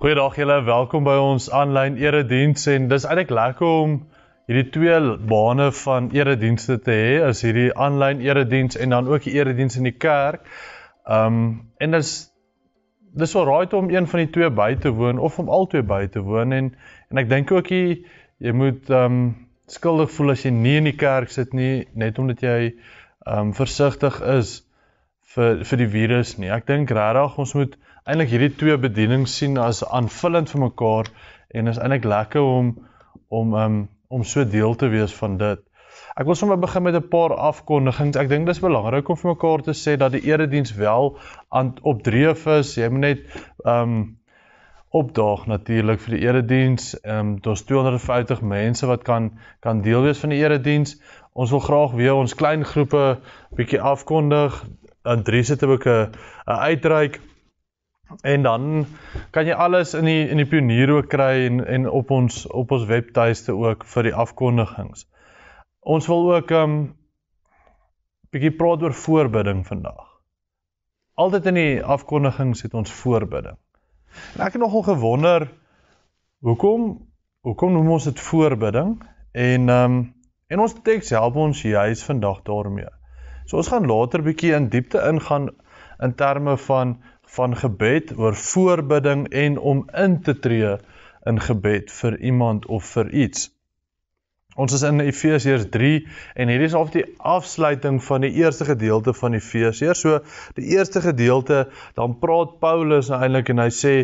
Goeiedag julle, welkom by ons aanlyn erediens en dis eintlik lekker om hierdie twee bane van eredienste te hê, is hierdie aanlyn erediens en dan ook die erediens in die kerk. Um en dis dis wel raai toe om een van die twee by te woon of om albei by te woon en en ek dink ook jy jy moet um skuldig voel as jy nie in die kerk sit nie net omdat jy um versigtig is vir vir die virus nie. Ek dink regtig ons moet eintlik hierdie twee bedienings sien as aanvullend vir mekaar en is eintlik lekker om om um, om so deel te wees van dit. Ek wil sommer begin met 'n paar afkondigings. Ek dink dis belangrik om vir mekaar te sê dat die erediens wel aan op dreef is. Jy moet net um opdaag natuurlik vir die erediens. Um daar's 250 mense wat kan kan deel wees van die erediens. Ons wil graag weer ons klein groepe bietjie afkondig aan Dries het ook eh, 'n uitreik en dan kan jy alles in die in die pioniere ook kry en en op ons op ons webtuiste ook vir die afkondigings. Ons wil ook 'n um, ehm, bietjie praat oor voorbidding vandag. Altyd in die afkondigings het ons voorbidding. En ek het nogal gewonder hoekom hoekom noem ons dit voorbidding en ehm um, en ons teks help ons juis vandag daarmee. So ons gaan later bietjie in diepte ingaan in terme van van gebed oor voorbidding en om in te tree in gebed vir iemand of vir iets. Ons is in Efesiërs 3 en hierdie is half die afsluiting van die eerste gedeelte van Efesiërs. So die eerste gedeelte dan praat Paulus nou eintlik en hy sê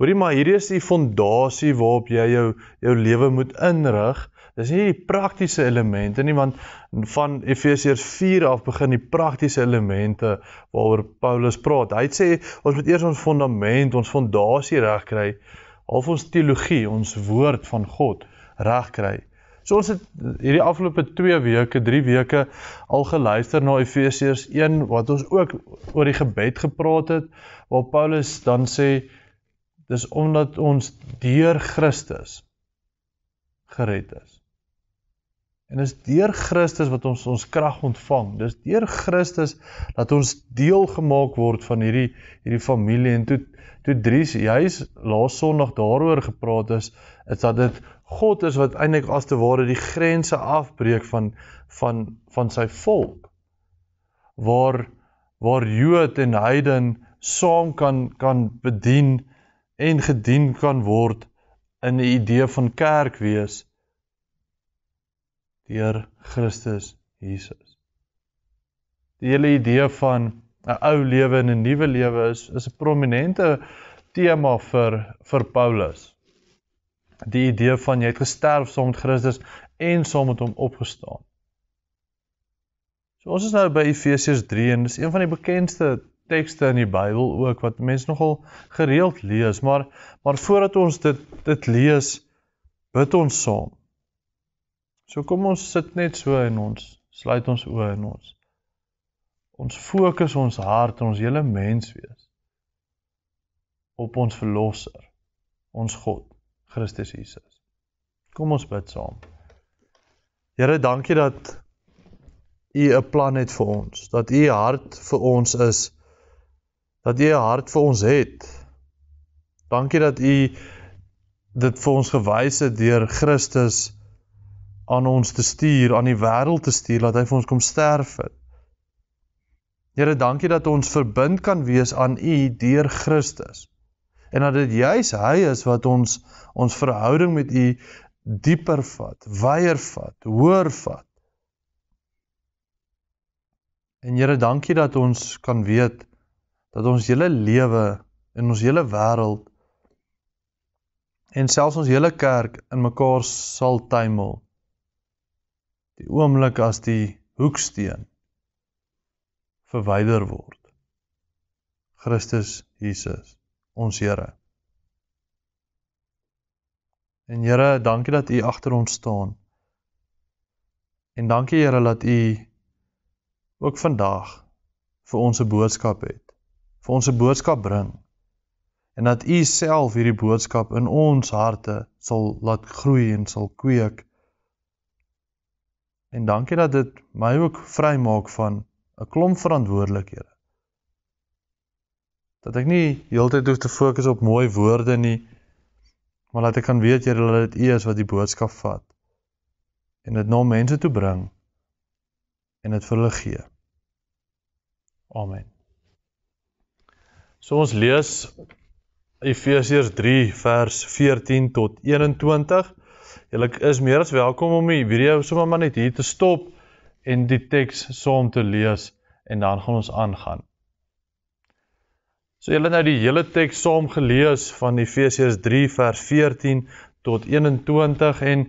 hoorie maar hierdie is die fondasie waarop jy jou jou lewe moet inrig. Dis nie die praktiese elemente nie want van Efesiërs 4 af begin die praktiese elemente waaroor Paulus praat. Hy sê ons moet eers ons fondament, ons fondasie regkry, half ons teologie, ons woord van God regkry. So ons het hierdie afgelope 2 weke, 3 weke al geluister na Efesiërs 1 wat ons ook oor die gebed gepraat het waar Paulus dan sê dis omdat ons deur Christus gered is. En is deur Christus wat ons ons krag ontvang. Dis deur Christus dat ons deel gemaak word van hierdie hierdie familie en toe toe Dries hy's laas Sondag daaroor gepraat is, is dat dit God is wat eintlik as te ware die grense afbreek van van van sy volk. Waar waar Jood en heiden saam kan kan bedien en gedien kan word in 'n idee van kerk wees deur Christus Jesus. Die hele idee van 'n ou lewe en 'n nuwe lewe is is 'n prominente tema vir vir Paulus. Die idee van jy het gesterf saam met Christus en saam met hom opgestaan. So ons is nou by Efesiërs 3 en dis een van die bekendste tekste in die Bybel ook wat mense nogal gereeld lees, maar maar voordat ons dit dit lees, bid ons saam. So kom ons sit net so in ons, sluit ons oë in ons. Ons fokus ons hart en ons hele mens wees op ons verlosser, ons God, Christus Jesus. Kom ons bid saam. Here, dankie dat U 'n plan het vir ons, dat U hart vir ons is, dat U 'n hart vir ons het. Dankie dat U dit vir ons gewys het deur Christus aan ons te stuur, aan die wêreld te stuur dat hy vir ons kom sterf het. Here, dankie dat ons verbind kan wees aan U deur Christus. En dat dit juis hy is wat ons ons verhouding met U dieper vat, wyer vat, hoër vat. En Here, dankie dat ons kan weet dat ons hele lewe en ons hele wêreld en selfs ons hele kerk in mekaar sal tuimel die oomblik as die hoeksteen verwyder word. Christus Jesus, ons Here. En Here, dankie dat U agter ons staan. En dankie Here dat U ook vandag vir ons 'n boodskap het. Vir ons 'n boodskap bring. En dat U self hierdie boodskap in ons harte sal laat groei en sal kweek En dankie dat dit my ook vrymaak van 'n klomp verantwoordelikhede. Dat ek nie heeltyd hoef te fokus op mooi woorde nie, maar dat ek kan weet jy dat dit U is wat die boodskap vat en dit na nou mense toe bring en dit vir hulle gee. Amen. So ons lees Efesiërs 3 vers 14 tot 21. Julle is meer as welkom om die video sommer maar net hier te stop en die teks saam te lees en dan gaan ons aangaan. So julle nou die hele teks saam gelees van Efesiërs 3 vers 14 tot 21 en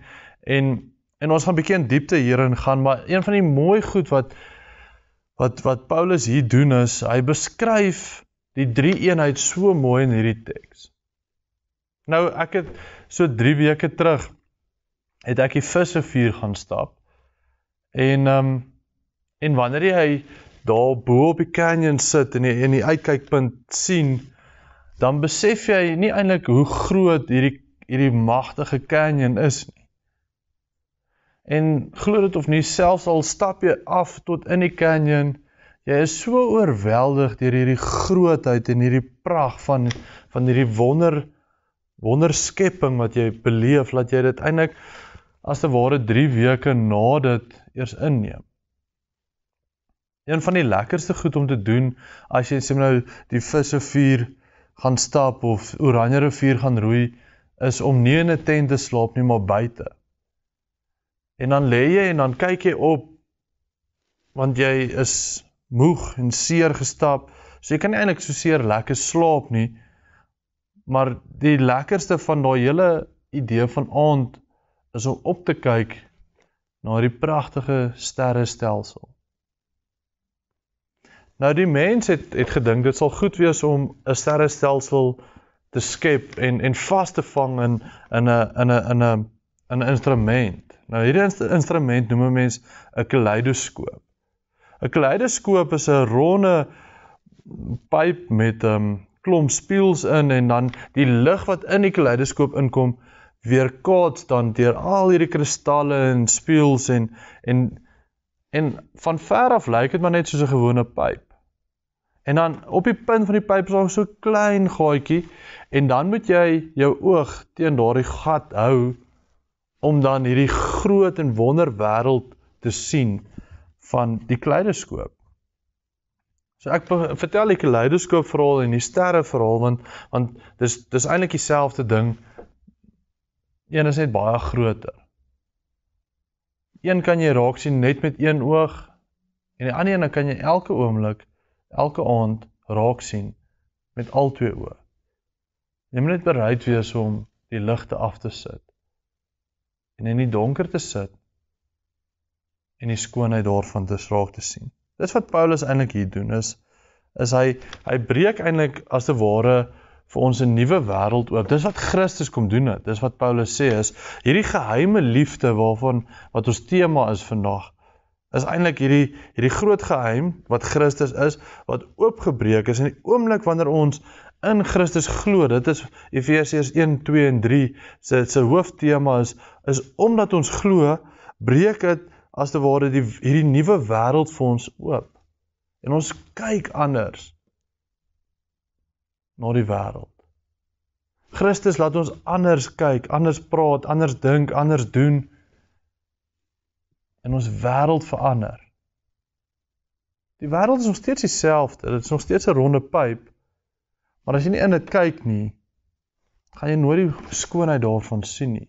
en en ons gaan bietjie in diepte hierin gaan, maar een van die mooi goed wat wat wat Paulus hier doen is, hy beskryf die drie eenheid so mooi in hierdie teks. Nou ek het so 3 weke terug het ek die visse vuur gaan stap. En ehm um, en wanneer hy daar bo op die canyon sit en hy in die uitkykpunt sien, dan besef jy nie eintlik hoe groot hierdie hierdie magtige canyon is nie. En glo dit of nie, selfs al stap jy af tot in die canyon, jy is so oorweldig deur hierdie grootheid en hierdie prag van van hierdie wonder wonderskepping wat jy beleef dat jy dit eintlik as te ware 3 weke na dit eers inneem. Een van die lekkerste goed om te doen as jy sien nou die visse vuur gaan stap of Oranje rivier gaan roei is om nie in 'n tent te slaap nie maar buite. En dan lê jy en dan kyk jy op want jy is moeg en seer gestap. So jy kan nie eintlik so seer lekker slaap nie. Maar die lekkerste van daai hele idee van aand is om op te kyk na die pragtige sterrestelsel. Nou die mens het het gedink dit sal goed wees om 'n sterrestelsel te skep en en vas te vang in in 'n in 'n in 'n 'n instrument. Nou hierdie instrument noem 'n mens 'n kaleidoskoop. 'n Kaleidoskoop is 'n ronde pyp met 'n um, ehm, klomp spieëls in en dan die lig wat in die kaleidoskoop inkom, weerkaats dan deur al hierdie kristalle en spieëls en en en van ver af lyk dit maar net soos 'n gewone pyp. En dan op die punt van die pyp is daar so 'n klein gaatjie en dan moet jy jou oog teen daardie gat hou om dan hierdie groot en wonderwêreld te sien van die kaleidoskoop. So ek vertel die kaleidoskoop verhaal en die sterre verhaal want want dis dis eintlik dieselfde ding Een is net baie groter. Een kan jy raak sien net met een oog en die ander een kan jy elke oomblik, elke aand raak sien met al twee oë. Jy moet net bereid wees om die ligte af te sit en in die donker te sit en die skoonheid daarvan te raak te sien. Dis wat Paulus eintlik hier doen is is hy hy breek eintlik as te ware vir ons 'n nuwe wêreld oop. Dis wat Christus kom doen het. Nou. Dis wat Paulus sê is hierdie geheime liefde waarvan wat ons tema is vandag is eintlik hierdie hierdie groot geheim wat Christus is wat oopgebreek is in die oomblik wanneer ons in Christus glo. Dit is Efesiërs 1:2 en 3 se se hooftema is is omdat ons glo breek dit as te ware die hierdie nuwe wêreld vir ons oop. En ons kyk anders na die wêreld. Christus laat ons anders kyk, anders praat, anders dink, anders doen en ons wêreld verander. Die wêreld is nog steeds dieselfde, dit is nog steeds 'n ronde pyp. Maar as jy nie in dit kyk nie, gaan jy nooit die skoonheid daarvan sien nie.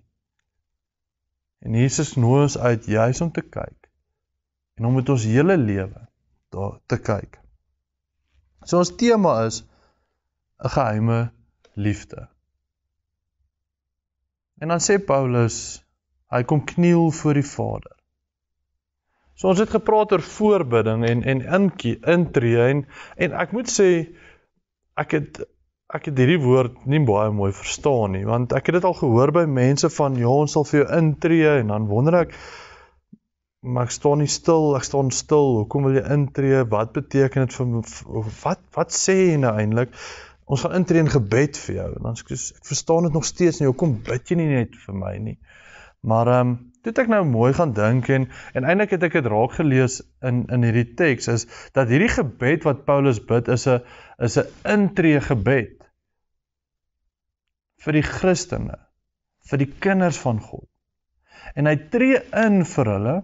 En Jesus nooi ons uit juis om te kyk en om met ons hele lewe daar te kyk. So ons tema is 'n geheime liefde. En dan sê Paulus, hy kom kniel voor die Vader. So ons het gepraat oor voorbidding en en inkie, intree en en ek moet sê ek het ek het hierdie woord nie baie mooi verstaan nie, want ek het dit al gehoor by mense van ja, ons sal vir jou intree en dan wonder ek maar ek staan nie stil, ek staan stil. Hoekom wil jy intree? Wat beteken dit vir wat wat sê jy nou eintlik? ons gaan intree in gebed vir jou. En dan sê ek, ek verstaan dit nog steeds nie. Hoekom bid jy nie net vir my nie? Maar ehm um, toe ek nou mooi gaan dink en en eintlik het ek dit raak gelees in in hierdie teks is dat hierdie gebed wat Paulus bid is 'n is 'n intree gebed vir die Christene, vir die kinders van God. En hy tree in vir hulle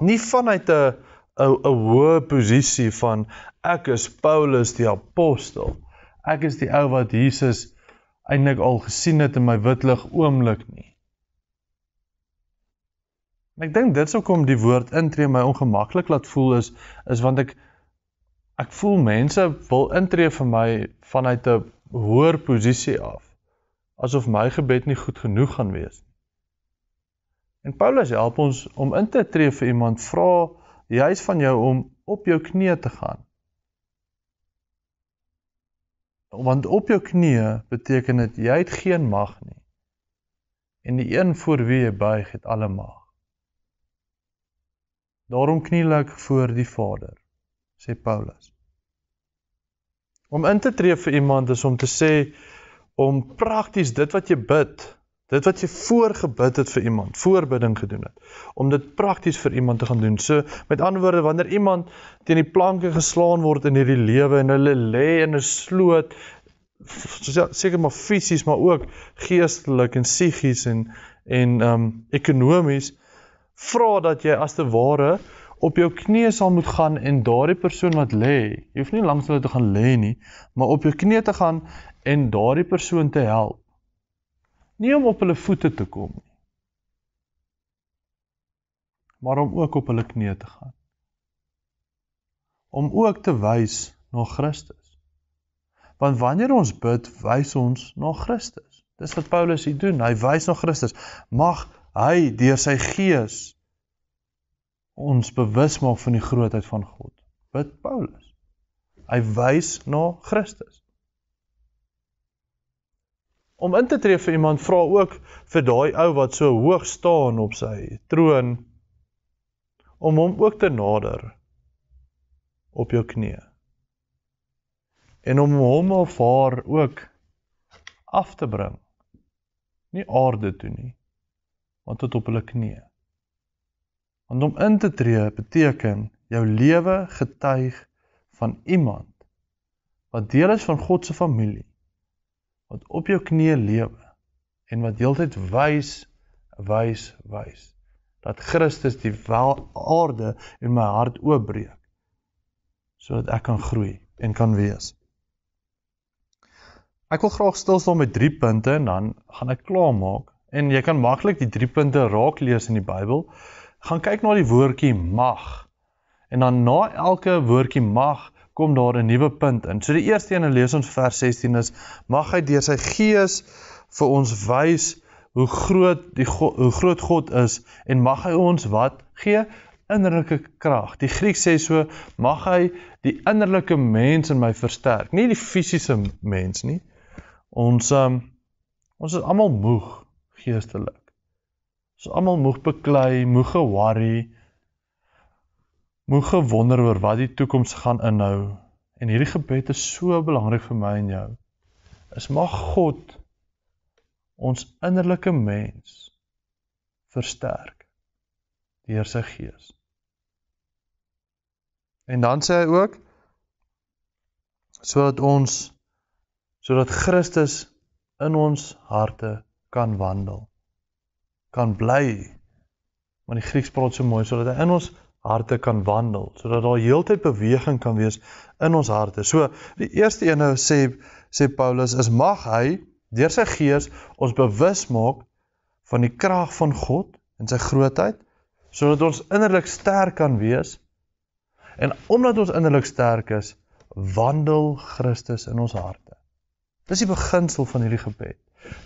nie vanuit 'n 'n 'n hoë posisie van ek is Paulus die apostel ek is die ou wat Jesus eintlik al gesien het in my witlig oomblik nie. En ek dink dit sou kom die woord intree my ongemaklik laat voel is is want ek ek voel mense wil intree vir my vanuit 'n hoër posisie af asof my gebed nie goed genoeg gaan wees nie. En Paulus help ons om in te tree vir iemand vra juis van jou om op jou knieë te gaan want op jou knieë beteken dit jy het geen mag nie. En die een voor wie jy buig het alle mag. Daarom kniel ek voor die Vader, sê Paulus. Om in te tree vir iemand is om te sê om prakties dit wat jy bid dit wat jy voorgebid het vir iemand, voorbidding gedoen het, om dit prakties vir iemand te gaan doen. So met ander woorde, wanneer iemand teen die planke geslaan word in hierdie lewe en hulle lê in 'n sloot, ja, seker maar fisies, maar ook geestelik en psigies en en ehm um, ekonomies, vra dat jy as te ware op jou knieë sal moet gaan en daardie persoon wat lê, jy hoef nie langs hulle te gaan lê nie, maar op jou knieë te gaan en daardie persoon te help nie om op hulle voete te kom nie maar om ook op hulle knieë te gaan om ook te wys na Christus want wanneer ons bid wys ons na Christus dis wat Paulus hier doen hy wys na Christus mag hy deur sy gees ons bewus maak van die grootheid van God bid Paulus hy wys na Christus om in te tree vir iemand vra ook vir daai ou wat so hoog staan op sy troon om hom ook te nader op jou knie en om hom of haar ook af te bring nie aarde toe nie want tot op hulle knie want om in te tree beteken jou lewe getuig van iemand wat deel is van God se familie wat op jou knie lewe en wat heeltyd wys wys wys dat Christus die aarde in my hart oopbreek sodat ek kan groei en kan wees. Ek wil graag stil staan met drie punte en dan gaan ek klaar maak en jy kan maklik die drie punte raak lees in die Bybel. Gaan kyk na die woordjie mag. En dan na elke woordjie mag kom daar 'n nuwe punt in. So die eerste een, lees ons vers 16 is mag hy deur sy gees vir ons wys hoe groot die God, hoe groot God is en mag hy ons wat gee innerlike krag. Die Griek sê so mag hy die innerlike mens in my versterk, nie die fisiese mens nie. Ons um, ons is almal moeg geestelik. Ons is almal moeg beklei, moeg ge-worry, moeg gewonder oor wat die toekoms gaan inhou. En hierdie gebed is so belangrik vir my en jou. Is mag God ons innerlike mens versterk deur sy gees. En dan sê hy ook sodat ons sodat Christus in ons harte kan wandel kan bly. Maar die Grieks praat so mooi sodat hy in ons harte kan wandel sodat daar heeltyd beweging kan wees in ons harte. So die eerste een nou sê sê Paulus is mag hy deur sy gees ons bewus maak van die krag van God en sy grootheid sodat ons innerlik sterk kan wees. En omdat ons innerlik sterk is, wandel Christus in ons harte. Dis die beginsel van hierdie gebed.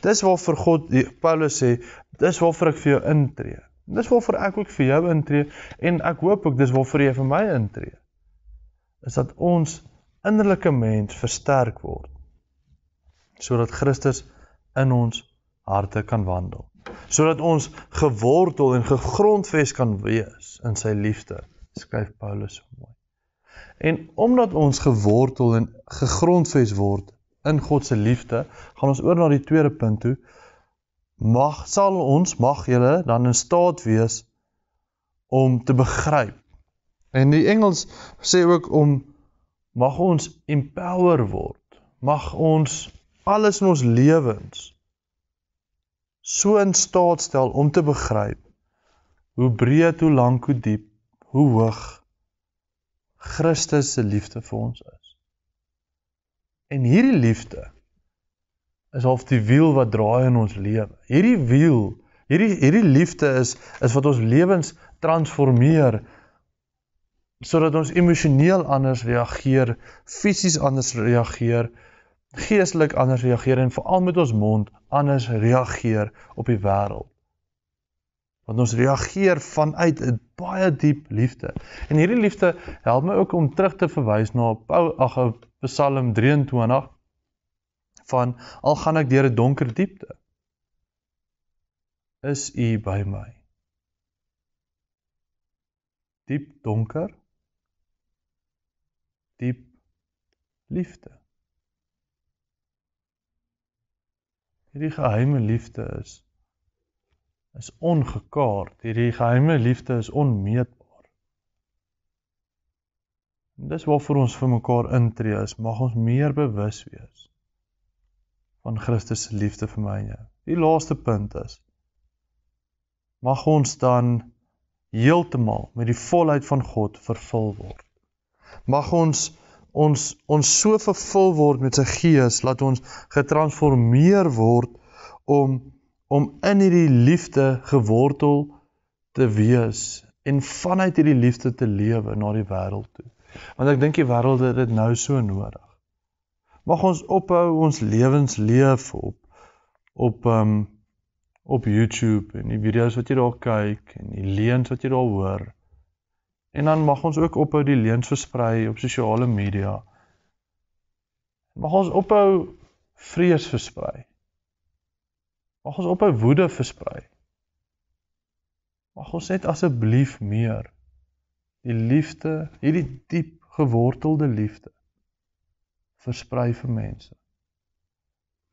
Dis waarvoor God die Paulus sê, dis waarvoor ek vir jou intree. Dis waarvoor ek ook vir jou intree en ek hoop ek dis waarvoor jy vir my intree. Is dat ons innerlike mens versterk word sodat Christus in ons harte kan wandel. Sodat ons gewortel en gegrondves kan wees in sy liefde, skryf Paulus so mooi. En omdat ons gewortel en gegrondves word in God se liefde, gaan ons oor na die tweede punt toe mag sal ons mag julle dan in staat wees om te begryp. En die Engels sê ook om mag ons empower word. Mag ons alles in ons lewens so in staat stel om te begryp hoe breed, hoe lank, hoe diep, hoe hoog Christus se liefde vir ons is. En hierdie liefde is half die wiel wat draai in ons lewe. Hierdie wiel, hierdie hierdie liefde is is wat ons lewens transformeer sodat ons emosioneel anders reageer, fisies anders reageer, geestelik anders reageer en veral met ons mond anders reageer op die wêreld. Want ons reageer vanuit 'n baie diep liefde. En hierdie liefde help my ook om terug te verwys na Paulus ag Psalm 23 van al gaan ek deur 'n die donker diepte is u by my diep donker diep liefde hierdie geheime liefde is is ongekaard hierdie geheime liefde is onmeetbaar Dis waarvoor ons vir mekaar intree is, mag ons meer bewus wees van Christus se liefde vir my en ja. jou. Die laaste punt is mag ons dan heeltemal met die volheid van God vervul word. Mag ons ons ons so vervul word met sy gees dat ons getransformeer word om om in hierdie liefde gewortel te wees en vanuit hierdie liefde te lewe na die wêreld toe. Want ek dink die wêreld het dit nou so nodig mag ons ophou ons lewens leef op op um op YouTube en die video's wat jy daar kyk en die leuns wat jy daar hoor. En dan mag ons ook ophou die leuns versprei op sosiale media. Mag ons ophou vrees versprei. Mag ons ophou woede versprei. Mag ons net asseblief meer die liefde, hierdie diep gewortelde liefde versprei vir mense.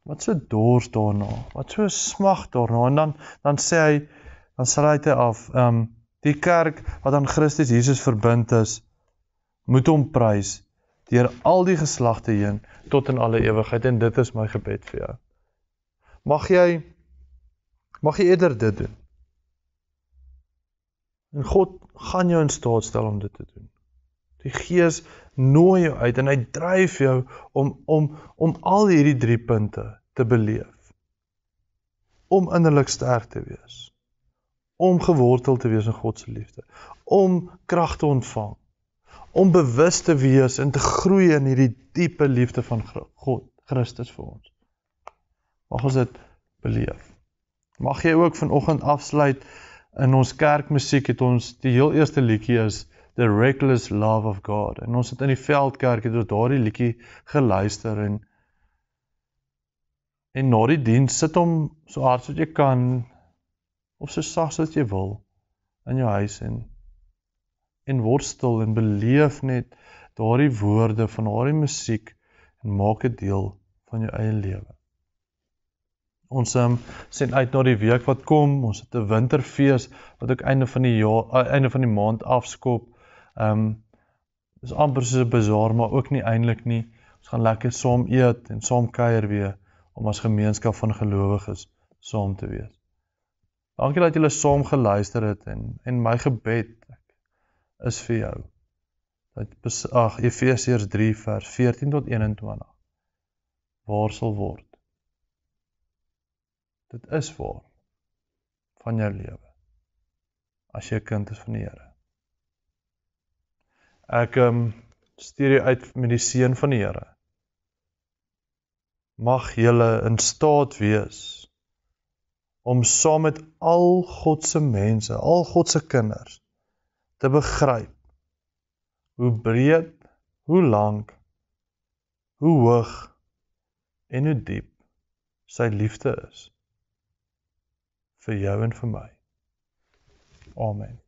Wat so dors daarna, wat so smag daarna en dan dan sê hy dan sal hy dit af, ehm um, die kerk wat aan Christus Jesus verbind is, moet hom prys deur al die geslagte heen tot in alle ewigheid en dit is my gebed vir jou. Mag jy mag jy eerder dit doen. En God gaan jou in staat stel om dit te doen. Die Gees nooi jou uit en hy dryf jou om om om al hierdie drie punte te beleef. Om innerlik sterk te wees. Om gewortel te wees in God se liefde. Om krag te ontvang. Om bewus te wees en te groei in hierdie diepe liefde van God Christus vir ons. Mag ons dit beleef. Mag jy ook vanoggend afsluit in ons kerkmusiek het ons die heel eerste liedjie is the reckless love of God. En ons het in die veldkerk het ons daardie liedjie geluister en en na die diens sit hom so hard as jy kan of so sag as jy wil in jou huis en en word stil en beleef net daardie woorde van haarie musiek en maak dit deel van jou eie lewe. Ons um, sien uit na die week wat kom. Ons het 'n winterfees wat ook einde van die jaar eh, einde van die maand afskop Ehm um, is amper so 'n bazaar, maar ook nie eintlik nie. Ons gaan lekker saam eet en saam kuier weer om as gemeenskap van gelowiges saam te wees. Dankie dat julle saam geluister het en en my gebed ek, is vir jou. Dat ag Efesiërs 3 vers 14 tot 21 waar sal word. Dit is waar van jou lewe. As jy 'n kind is van die Here Ek um, stuur u uit met die seën van die Here. Mag julle in staat wees om saam met al God se mense, al God se kinders te begryp hoe breed, hoe lank, hoe hoog en hoe diep sy liefde is vir jou en vir my. Amen.